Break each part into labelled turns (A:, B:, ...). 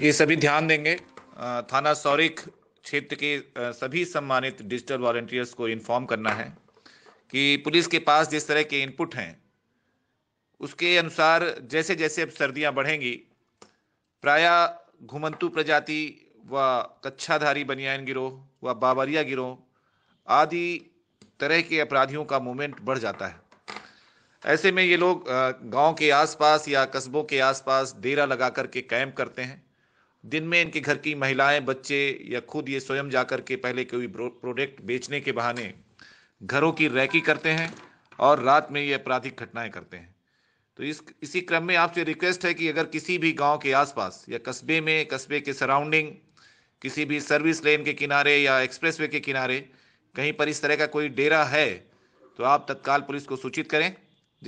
A: ये सभी ध्यान देंगे थाना सौरिक क्षेत्र के सभी सम्मानित डिजिटल वॉल्टियर्स को इन्फॉर्म करना है कि पुलिस के पास जिस तरह के इनपुट हैं उसके अनुसार जैसे जैसे अब सर्दियाँ बढ़ेंगी प्राय घुमंतु प्रजाति व कच्छाधारी बनियान गिरोह व बाबरिया गिरोह आदि तरह के अपराधियों का मूवमेंट बढ़ जाता है ऐसे में ये लोग गांव के आसपास या कस्बों के आसपास डेरा लगा करके कैंप करते हैं दिन में इनके घर की महिलाएं बच्चे या खुद ये स्वयं जाकर के पहले कोई प्रोडक्ट बेचने के बहाने घरों की रैकी करते हैं और रात में ये आपराधिक घटनाएं करते हैं तो इस इसी क्रम में आपसे रिक्वेस्ट है कि अगर किसी भी गांव के आसपास या कस्बे में कस्बे के सराउंडिंग किसी भी सर्विस लेन के किनारे या एक्सप्रेस के किनारे कहीं पर इस तरह का कोई डेरा है तो आप तत्काल पुलिस को सूचित करें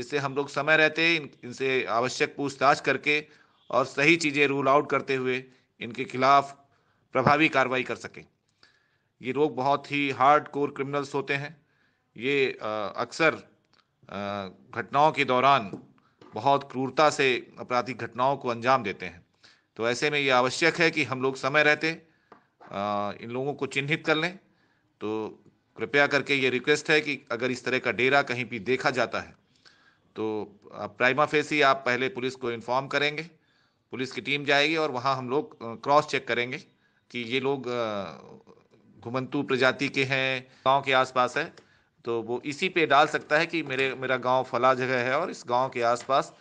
A: जिससे हम लोग समय रहते इन, इनसे आवश्यक पूछताछ करके और सही चीज़ें रूल आउट करते हुए इनके खिलाफ प्रभावी कार्रवाई कर सकें ये लोग बहुत ही हार्ड कोर क्रिमिनल्स होते हैं ये अक्सर घटनाओं के दौरान बहुत क्रूरता से आपराधिक घटनाओं को अंजाम देते हैं तो ऐसे में ये आवश्यक है कि हम लोग समय रहते इन लोगों को चिन्हित कर लें तो कृपया करके ये रिक्वेस्ट है कि अगर इस तरह का डेरा कहीं भी देखा जाता है तो प्राइमा फेसी आप पहले पुलिस को इन्फॉर्म करेंगे पुलिस की टीम जाएगी और वहाँ हम लोग क्रॉस चेक करेंगे कि ये लोग घुमंतु प्रजाति के हैं गांव के आसपास है तो वो इसी पे डाल सकता है कि मेरे मेरा गांव फला जगह है और इस गांव के आसपास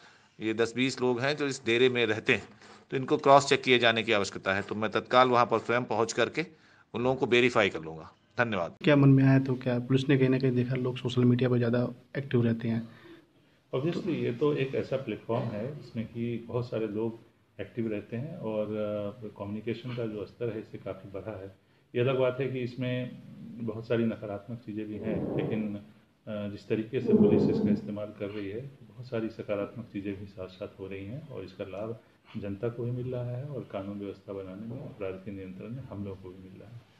A: ये दस बीस लोग हैं जो इस डेरे में रहते हैं तो इनको क्रॉस चेक किए जाने की आवश्यकता है तो मैं तत्काल वहाँ पर स्वयं पहुँच करके उन लोगों को वेरीफाई कर लूँगा धन्यवाद
B: क्या मन में आया तो क्या पुलिस ने कहीं ना कहीं देखा लोग सोशल मीडिया पर ज़्यादा एक्टिव रहते हैं ऑब्वियसली ये तो एक ऐसा प्लेटफॉर्म है जिसमें कि बहुत सारे लोग एक्टिव रहते हैं और कम्युनिकेशन का जो स्तर है इससे काफ़ी बढ़ा है ये अलग बात है कि इसमें बहुत सारी नकारात्मक चीज़ें भी हैं लेकिन जिस तरीके से पुलिस इसका इस्तेमाल कर रही है बहुत सारी सकारात्मक चीज़ें भी साथ साथ हो रही हैं और इसका लाभ जनता को भी मिल रहा है और कानून व्यवस्था बनाने में अपराध के नियंत्रण में हम लोग को भी मिल रहा है